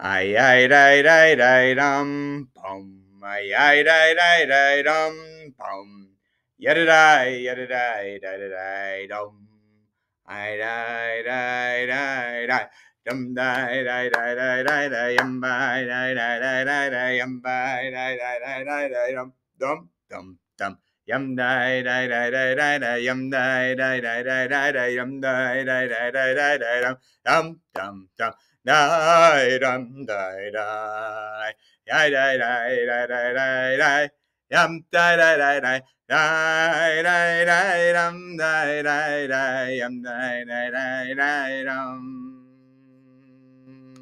Ay, ay, ay, ay, ay, dum, bum. Ay, ay, ay, ay, ay, dum, bum. Yadadai, da da dum. Ay, dai, dai, dai, dai. Dum, dai, dai, dai, dai, dai, dai, yum, bai, da da da da da yum, bai, da da da da dai, dum, dum, dum, dum. Yum die die die die die die yum die die die die die die yum die die die die die die dum dum dum dum die dum die die die die die die die die die yum die die die die die die die dum die die die yum die die die die dum